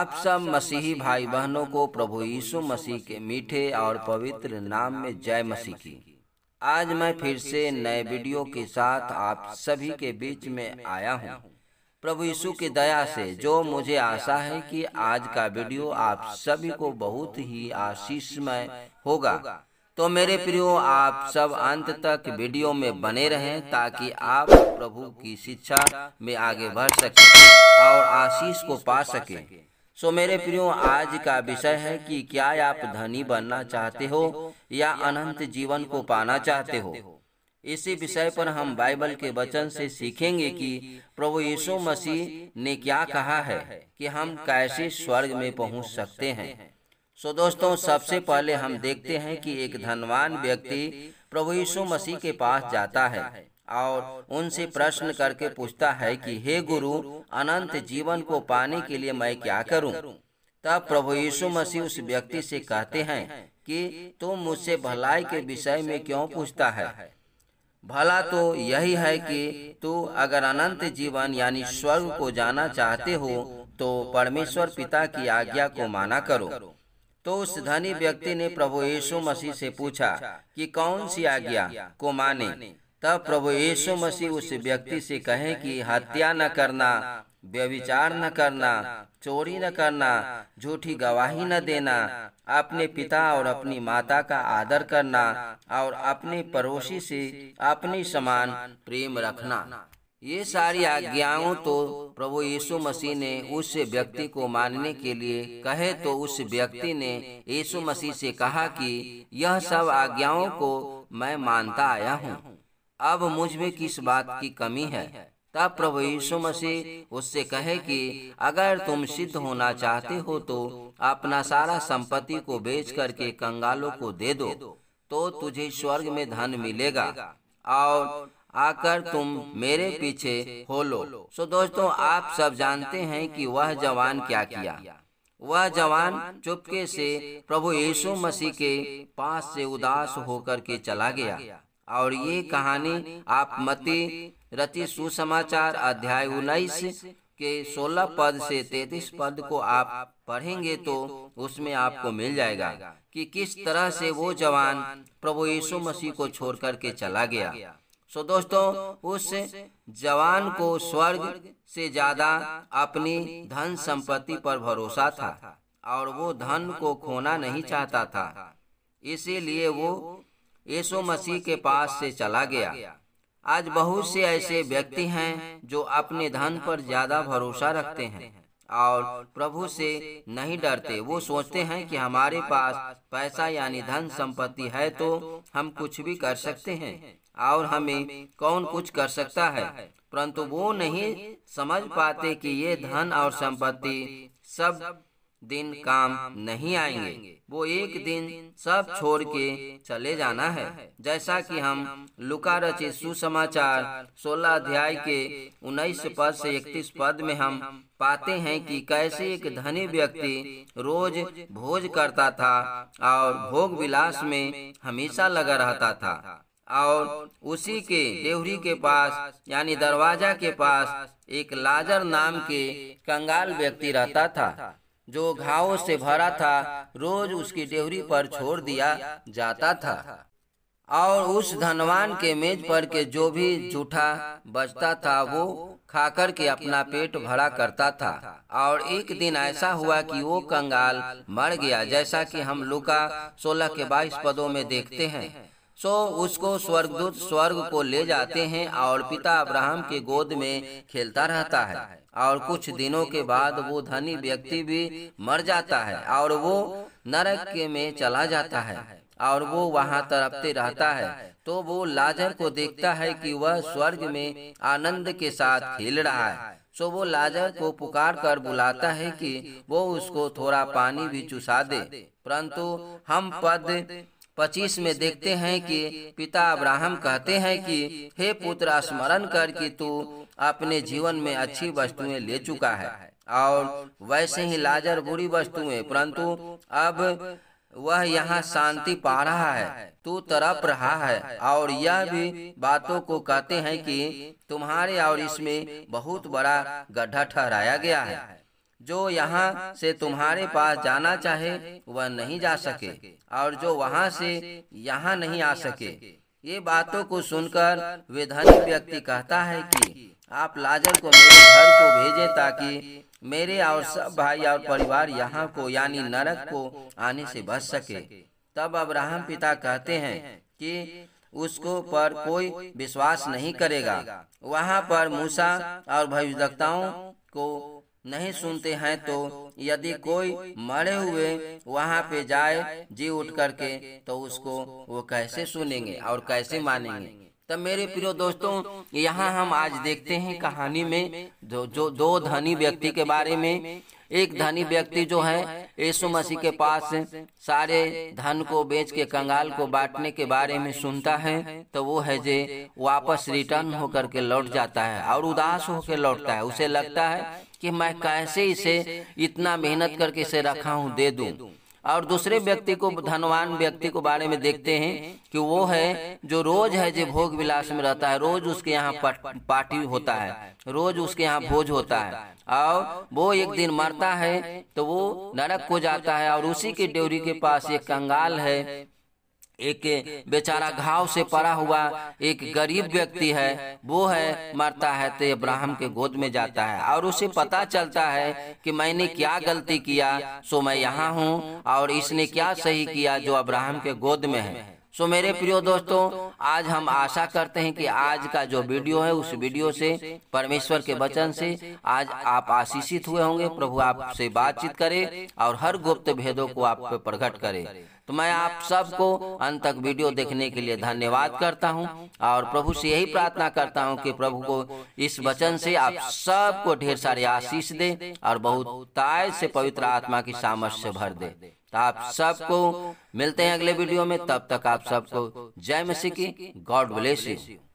आप सब मसीही भाई बहनों को प्रभु यीशु मसीह के मीठे और पवित्र नाम में जय मसीह की आज मैं फिर से नए वीडियो के साथ आप सभी के बीच में आया हूँ प्रभु यीशु की दया से जो मुझे आशा है कि आज का वीडियो आप सभी को बहुत ही आशीषमय होगा तो मेरे प्रियो आप सब अंत तक वीडियो में बने रहें ताकि आप प्रभु की शिक्षा में आगे बढ़ सकें और आशीष को पा सकें सो मेरे प्रियो आज का विषय है कि क्या आप धनी बनना चाहते हो या अनंत जीवन को पाना चाहते हो इसी विषय पर हम बाइबल के वचन से सीखेंगे कि प्रभु यीशु मसीह ने क्या कहा है कि हम कैसे स्वर्ग में पहुंच सकते हैं सो दोस्तों सबसे पहले हम देखते हैं कि एक धनवान व्यक्ति प्रभु यीशु मसीह के पास जाता है और उनसे प्रश्न करके पूछता है कि हे गुरु अनंत जीवन को पाने के लिए मैं क्या करूं? तब प्रभु यीशु मसीह उस व्यक्ति से कहते हैं कि तुम तो मुझसे भलाई के विषय में क्यों पूछता है भला तो यही है कि तू अगर अनंत जीवन यानी स्वर्ग को जाना चाहते हो तो परमेश्वर पिता की आज्ञा को माना करो तो उस धनी व्यक्ति ने प्रभु यीशु मसीह से पूछा कि कौन सी आज्ञा को माने तब प्रभु यीशु मसीह उस व्यक्ति से कहें कि हत्या न करना व्यविचार न करना चोरी न करना झूठी गवाही न देना अपने पिता और अपनी माता का आदर करना और अपने पड़ोसी से अपने समान प्रेम रखना ये सारी आज्ञाओं तो, तो प्रभु यीशु मसीह ने उस व्यक्ति को मानने के लिए कहे तो, तो उस व्यक्ति ने यीशु मसीह से कहा कि यह सब आज्ञाओं को मैं मानता आया हूँ अब मुझ में किस बात की कमी है तब प्रभु यीशु मसीह उससे कहे कि अगर तुम सिद्ध होना चाहते हो तो अपना सारा संपत्ति को बेच करके कंगालों को दे दो तो तुझे स्वर्ग में धन मिलेगा और आकर तुम मेरे पीछे हो लो सो दोस्तों आप सब जानते हैं कि वह जवान क्या किया वह जवान चुपके से प्रभु यीशु मसीह के पास से उदास होकर के चला गया और ये कहानी आप मती रति सुसमाचार अध्याय उन्नीस के 16 पद से 33 पद को आप पढ़ेंगे तो, तो उसमें आपको मिल जाएगा कि किस तरह से वो जवान प्रभु यीशु मसीह को छोड़ के चला गया सो तो दोस्तों उस जवान को स्वर्ग से ज्यादा अपनी धन संपत्ति पर भरोसा था और वो धन को खोना नहीं चाहता था इसीलिए वो यीशु मसीह के पास से चला गया आज बहुत से ऐसे व्यक्ति हैं जो अपने धन पर ज्यादा भरोसा रखते हैं और प्रभु से नहीं डरते वो सोचते हैं कि हमारे पास पैसा यानी धन संपत्ति है तो, तो हम कुछ भी कर सकते हैं और हमें कौन कुछ कर सकता है परंतु वो नहीं समझ पाते कि ये धन और संपत्ति सब दिन काम नहीं आएंगे वो एक दिन सब छोड़ के चले जाना है जैसा कि हम लुका रचित सुसमाचार सोलह अध्याय के उन्नीस पद से इकतीस पद में हम पाते हैं कि कैसे एक धनी व्यक्ति रोज भोज करता था और भोग विलास में हमेशा लगा रहता था और उसी के देवरी के पास यानी दरवाजा के पास एक लाजर नाम के कंगाल व्यक्ति रहता था जो घावों से भरा था रोज उसकी डेहरी पर छोड़ दिया जाता था और उस धनवान के मेज पर के जो भी जूठा बचता था वो खाकर के अपना पेट भरा करता था और एक दिन ऐसा हुआ कि वो कंगाल मर गया जैसा कि हम लुका सोलह के बाईस पदों में देखते हैं सो उसको स्वर्गदूत स्वर्ग को ले जाते हैं और पिता अब्राहम के गोद में खेलता रहता है और कुछ दिनों के बाद वो धनी व्यक्ति भी मर जाता है और वो नरक के में चला जाता है और वो वहाँ तरपते रहता है तो वो लाजर को देखता है कि वह स्वर्ग में आनंद के साथ खेल रहा है सो वो लाजर को पुकार कर बुलाता है कि वो उसको थोड़ा पानी भी चुसा दे परंतु हम पद पच्चीस में देखते हैं कि पिता अब्राहम कहते हैं कि हे पुत्र स्मरण कर कि तू अपने जीवन में अच्छी वस्तुएं ले चुका है और वैसे ही लाजर बुरी वस्तुएं परंतु अब वह यहाँ शांति पा रहा है तू तरप रहा है और यह भी बातों को कहते हैं कि तुम्हारे और इसमें बहुत बड़ा गड्ढा ठहराया गया है जो यहाँ से तुम्हारे पास जाना चाहे वह नहीं जा सके और जो वहाँ से यहाँ नहीं आ सके ये बातों को सुनकर वे धनी व्यक्ति कहता है कि आप लाजर को मेरे घर को भेजे ताकि मेरे और सब भाई और परिवार यहाँ को यानी नरक को आने से बच सके तब अब्राहम पिता कहते हैं कि उसको पर कोई विश्वास नहीं करेगा वहाँ पर मूसा और भविष्यताओं को नहीं सुनते हैं तो, तो यदि कोई मरे हुए वहाँ पे जाए जी उठ करके तो, तो उसको वो कैसे सुनेंगे और कैसे मानेंगे तब तो मेरे प्रियो दोस्तों यहाँ हम आज देखते हैं कहानी में जो जो दो धनी व्यक्ति के बारे में एक धनी व्यक्ति जो है यीशु मसीह के पास सारे धन को बेच के कंगाल को बांटने के बारे में सुनता है तो वो है जे वापस रिटर्न होकर के लौट जाता है और उदास होकर लौटता है उसे लगता है कि मैं कैसे इसे इतना मेहनत करके इसे रखा हूँ दे दूँ और दूसरे व्यक्ति को धनवान व्यक्ति को बारे में देखते हैं कि वो है जो रोज है जो भोग विलास में रहता है रोज उसके यहाँ पार्टी होता है रोज उसके यहाँ भोज होता है और वो एक दिन मरता है तो वो नरक को जाता है और उसी के ड्योरी के पास एक कंगाल है एक बेचारा घाव से पड़ा हुआ एक गरीब व्यक्ति है वो है मरता है तो इब्राहिम के गोद में जाता है और उसे पता चलता है कि मैंने क्या गलती किया सो मैं यहाँ हूँ और इसने क्या सही किया जो अब्राहम के गोद में है सो मेरे प्रियो दोस्तों आज हम आशा करते हैं कि आज का जो वीडियो है उस वीडियो से परमेश्वर के वचन से आज आप आशीषित हुए होंगे प्रभु आपसे बातचीत करे और हर गुप्त भेदों को आप पे प्रकट करे तो मैं आप सबको अंत तक वीडियो देखने के लिए धन्यवाद करता हूँ और प्रभु से यही प्रार्थना करता हूँ कि प्रभु को इस वचन से आप सबको ढेर सारे आशीष दे और बहुत ताय से पवित्र आत्मा की सामर्थ्य से भर दे तो आप सबको मिलते हैं अगले वीडियो में तब तक आप सबको जय मसीह की गॉड ब्लेस यू